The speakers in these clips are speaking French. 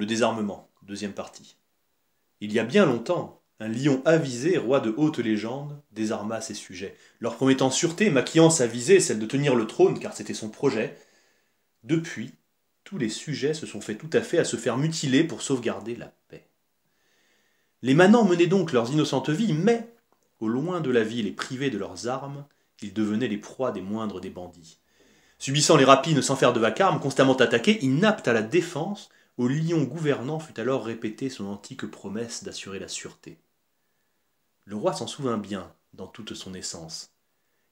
Le désarmement, deuxième partie. Il y a bien longtemps, un lion avisé, roi de haute légende, désarma ses sujets, leur promettant sûreté, maquillant sa visée, celle de tenir le trône, car c'était son projet. Depuis, tous les sujets se sont faits tout à fait à se faire mutiler pour sauvegarder la paix. Les manants menaient donc leurs innocentes vies, mais, au loin de la ville et privés de leurs armes, ils devenaient les proies des moindres des bandits. Subissant les rapines sans faire de vacarme, constamment attaqués, inaptes à la défense, au lion gouvernant fut alors répété son antique promesse d'assurer la sûreté. Le roi s'en souvint bien dans toute son essence.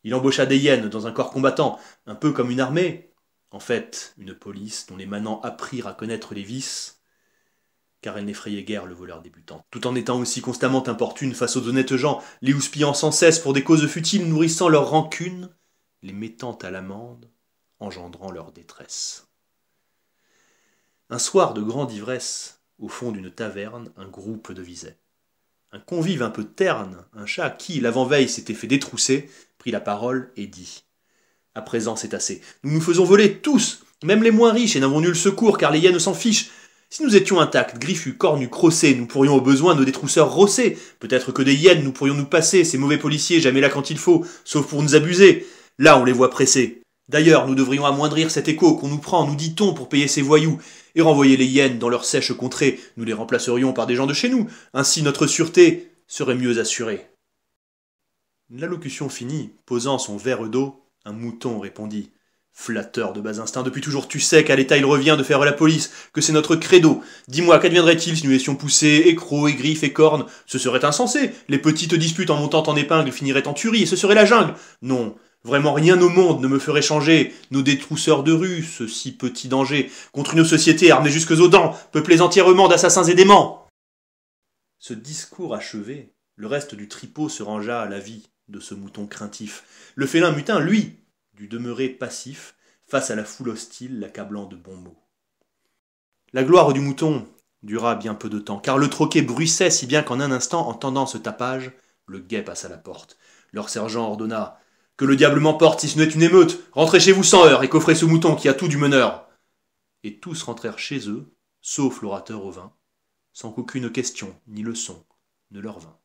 Il embaucha des hyènes dans un corps combattant, un peu comme une armée, en fait une police dont les manants apprirent à connaître les vices, car elle n'effrayait guère le voleur débutant, tout en étant aussi constamment importune face aux honnêtes gens, les houspillant sans cesse pour des causes futiles, nourrissant leur rancune, les mettant à l'amende, engendrant leur détresse. Un soir de grande ivresse, au fond d'une taverne, un groupe devisait. Un convive un peu terne, un chat qui, l'avant-veille, s'était fait détrousser, prit la parole et dit À présent, c'est assez. Nous nous faisons voler tous, même les moins riches, et n'avons nul secours, car les hyènes s'en fichent. Si nous étions intacts, griffus, cornus, crossés, nous pourrions au besoin nos détrousseurs rossés. Peut-être que des hyènes nous pourrions nous passer, ces mauvais policiers, jamais là quand il faut, sauf pour nous abuser. Là, on les voit pressés. D'ailleurs, nous devrions amoindrir cet écho qu'on nous prend, nous dit-on, pour payer ces voyous et renvoyer les hyènes dans leur sèche contrée. nous les remplacerions par des gens de chez nous, ainsi notre sûreté serait mieux assurée. L'allocution finie, posant son verre d'eau, un mouton répondit. Flatteur de bas instinct, depuis toujours tu sais qu'à l'État il revient de faire la police, que c'est notre credo. Dis-moi, qu'adviendrait-il si nous laissions pousser écrocs et griffes et cornes Ce serait insensé. Les petites disputes en montant en épingle finiraient en tuerie et ce serait la jungle. Non, Vraiment rien au monde ne me ferait changer, nos détrousseurs de rue, ce si petit danger, contre une société armée jusque aux dents, peuplée entièrement d'assassins et démons Ce discours achevé, le reste du tripot se rangea à la vie de ce mouton craintif. Le félin mutin, lui, dut demeurer passif face à la foule hostile l'accablant de bons mots. La gloire du mouton dura bien peu de temps, car le troquet bruissait si bien qu'en un instant, entendant ce tapage, le guet passa la porte. Leur sergent ordonna que le diable m'emporte si ce n'est une émeute. Rentrez chez vous sans heure, et coffrez ce mouton qui a tout du meneur. Et tous rentrèrent chez eux, sauf l'orateur au vin, sans qu'aucune question ni leçon ne leur vint.